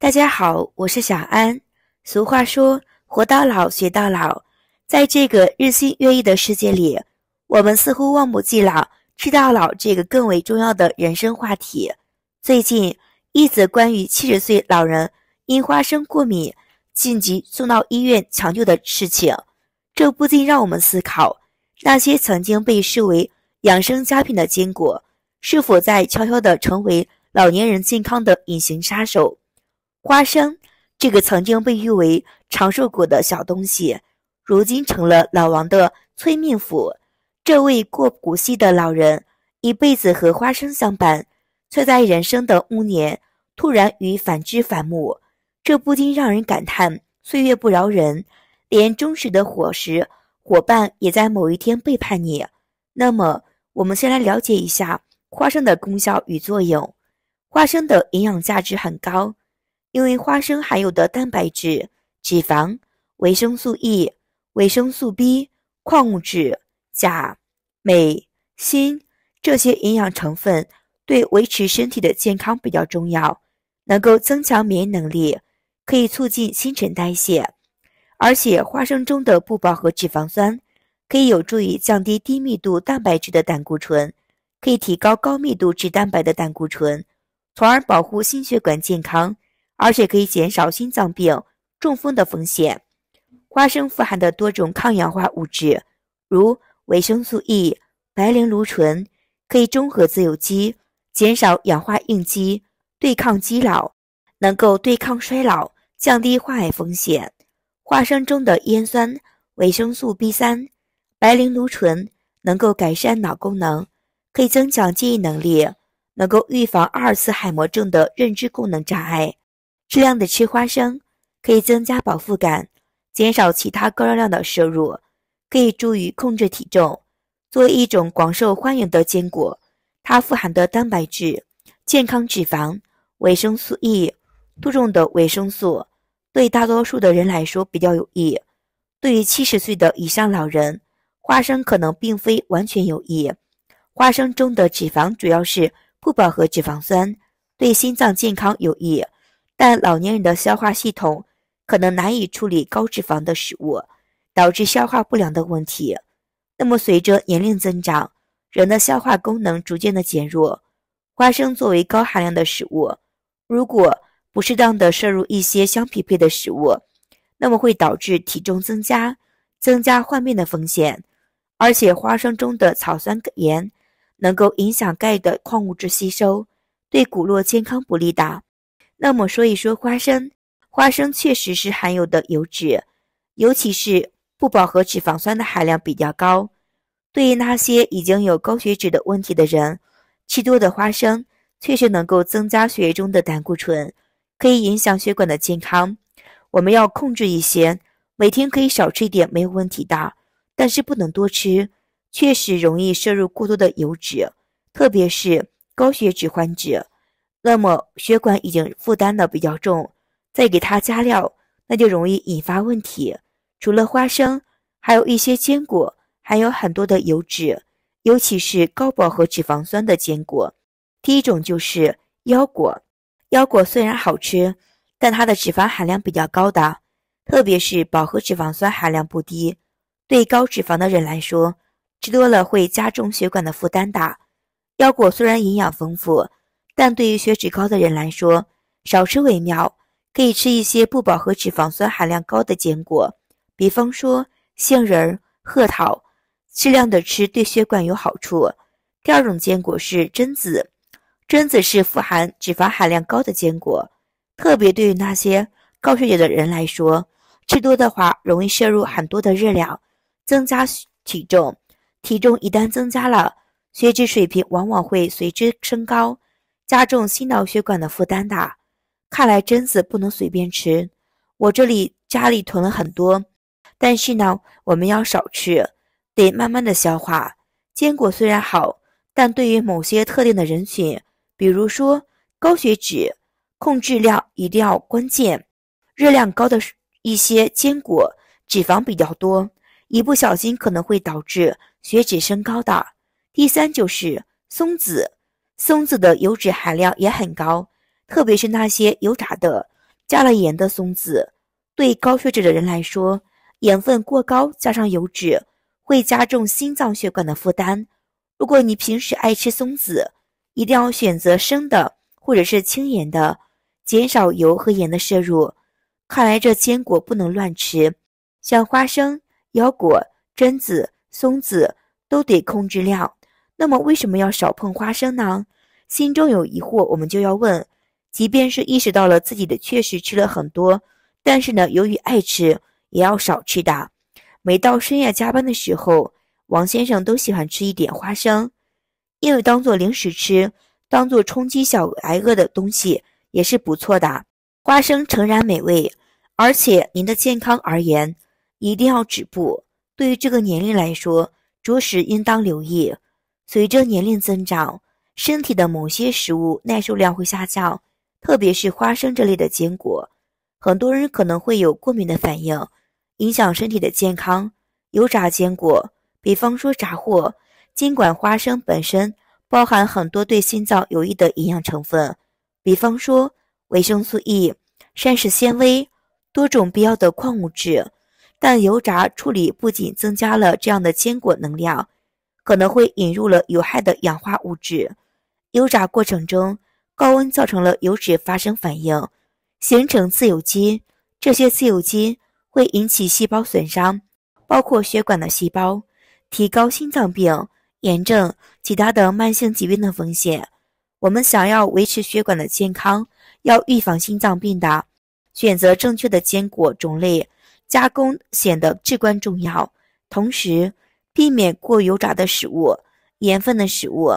大家好，我是小安。俗话说“活到老，学到老”。在这个日新月异的世界里，我们似乎忘不记了“吃到老”这个更为重要的人生话题。最近一则关于七十岁老人因花生过敏紧急送到医院抢救的事情，这不禁让我们思考：那些曾经被视为养生佳品的坚果，是否在悄悄地成为老年人健康的隐形杀手？花生，这个曾经被誉为长寿果的小东西，如今成了老王的催命符。这位过古稀的老人，一辈子和花生相伴，却在人生的暮年突然与反之反目，这不禁让人感叹岁月不饶人，连忠实的伙食伙伴也在某一天背叛你。那么，我们先来了解一下花生的功效与作用。花生的营养价值很高。因为花生含有的蛋白质、脂肪、维生素 E、维生素 B、矿物质钾、镁、锌这些营养成分，对维持身体的健康比较重要，能够增强免疫能力，可以促进新陈代谢。而且花生中的不饱和脂肪酸，可以有助于降低低密度蛋白质的胆固醇，可以提高高密度脂蛋白的胆固醇，从而保护心血管健康。而且可以减少心脏病、中风的风险。花生富含的多种抗氧化物质，如维生素 E、白藜芦醇，可以中和自由基，减少氧化应激，对抗肌老，能够对抗衰老，降低患癌风险。花生中的烟酸、维生素 B 三、白藜芦醇能够改善脑功能，可以增强记忆能力，能够预防阿尔茨海默症的认知功能障碍。适量的吃花生可以增加饱腹感，减少其他高热量的摄入，可以助于控制体重。作为一种广受欢迎的坚果，它富含的蛋白质、健康脂肪、维生素 E、多种的维生素，对大多数的人来说比较有益。对于七十岁的以上老人，花生可能并非完全有益。花生中的脂肪主要是不饱和脂肪酸，对心脏健康有益。但老年人的消化系统可能难以处理高脂肪的食物，导致消化不良的问题。那么，随着年龄增长，人的消化功能逐渐的减弱。花生作为高含量的食物，如果不适当的摄入一些相匹配的食物，那么会导致体重增加，增加患病的风险。而且，花生中的草酸盐能够影响钙的矿物质吸收，对骨络健康不利的。那么说一说花生，花生确实是含有的油脂，尤其是不饱和脂肪酸的含量比较高。对于那些已经有高血脂的问题的人，吃多的花生确实能够增加血液中的胆固醇，可以影响血管的健康。我们要控制一些，每天可以少吃一点，没有问题的。但是不能多吃，确实容易摄入过多的油脂，特别是高血脂患者。那么血管已经负担的比较重，再给它加料，那就容易引发问题。除了花生，还有一些坚果，含有很多的油脂，尤其是高饱和脂肪酸的坚果。第一种就是腰果，腰果虽然好吃，但它的脂肪含量比较高的，特别是饱和脂肪酸含量不低，对高脂肪的人来说，吃多了会加重血管的负担的。腰果虽然营养丰富。但对于血脂高的人来说，少吃为妙。可以吃一些不饱和脂肪酸含量高的坚果，比方说杏仁、核桃，适量的吃对血管有好处。第二种坚果是榛子，榛子是富含脂肪含量高的坚果，特别对于那些高血脂的人来说，吃多的话容易摄入很多的热量，增加体重。体重一旦增加了，血脂水平往往会随之升高。加重心脑血管的负担的，看来榛子不能随便吃。我这里家里囤了很多，但是呢，我们要少吃，得慢慢的消化。坚果虽然好，但对于某些特定的人群，比如说高血脂，控制量一定要关键。热量高的一些坚果，脂肪比较多，一不小心可能会导致血脂升高。的第三就是松子。松子的油脂含量也很高，特别是那些油炸的、加了盐的松子。对高血脂的人来说，盐分过高加上油脂，会加重心脏血管的负担。如果你平时爱吃松子，一定要选择生的或者是轻盐的，减少油和盐的摄入。看来这坚果不能乱吃，像花生、腰果、榛子、松子都得控制量。那么为什么要少碰花生呢？心中有疑惑，我们就要问。即便是意识到了自己的确实吃了很多，但是呢，由于爱吃，也要少吃的。每到深夜加班的时候，王先生都喜欢吃一点花生，因为当做零食吃，当做充饥、小挨饿的东西也是不错的。花生诚然美味，而且您的健康而言，一定要止步。对于这个年龄来说，着实应当留意。随着年龄增长，身体的某些食物耐受量会下降，特别是花生这类的坚果，很多人可能会有过敏的反应，影响身体的健康。油炸坚果，比方说炸货，尽管花生本身包含很多对心脏有益的营养成分，比方说维生素 E、膳食纤维、多种必要的矿物质，但油炸处理不仅增加了这样的坚果能量。可能会引入了有害的氧化物质。油炸过程中，高温造成了油脂发生反应，形成自由基。这些自由基会引起细胞损伤，包括血管的细胞，提高心脏病、炎症、其他的慢性疾病的风险。我们想要维持血管的健康，要预防心脏病的，选择正确的坚果种类加工显得至关重要。同时，避免过油炸的食物、盐分的食物。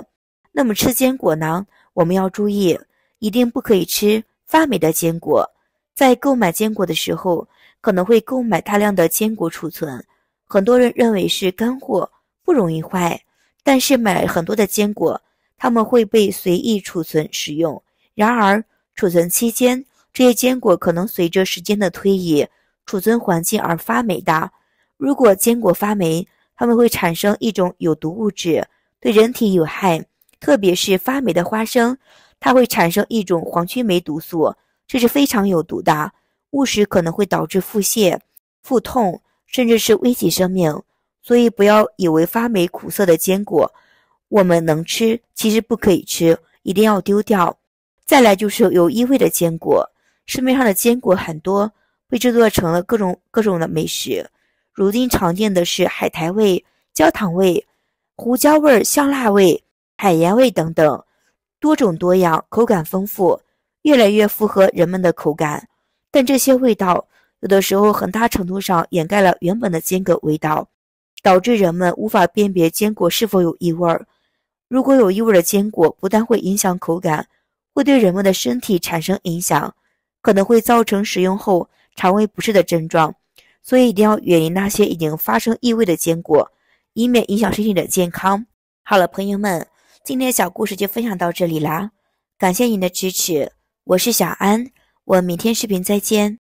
那么吃坚果呢？我们要注意，一定不可以吃发霉的坚果。在购买坚果的时候，可能会购买大量的坚果储存。很多人认为是干货，不容易坏，但是买很多的坚果，他们会被随意储存使用。然而，储存期间，这些坚果可能随着时间的推移、储存环境而发霉的。如果坚果发霉，它们会产生一种有毒物质，对人体有害，特别是发霉的花生，它会产生一种黄曲霉毒素，这是非常有毒的，误食可能会导致腹泻、腹痛，甚至是危及生命。所以不要以为发霉苦涩的坚果我们能吃，其实不可以吃，一定要丢掉。再来就是有异味的坚果，市面上的坚果很多被制作成了各种各种的美食。如今常见的是海苔味、焦糖味、胡椒味、香辣味、海盐味等等，多种多样，口感丰富，越来越符合人们的口感。但这些味道有的时候很大程度上掩盖了原本的坚果味道，导致人们无法辨别坚果是否有异味。如果有异味的坚果，不但会影响口感，会对人们的身体产生影响，可能会造成食用后肠胃不适的症状。所以一定要远离那些已经发生异味的坚果，以免影响身体的健康。好了，朋友们，今天小故事就分享到这里啦，感谢您的支持，我是小安，我们明天视频再见。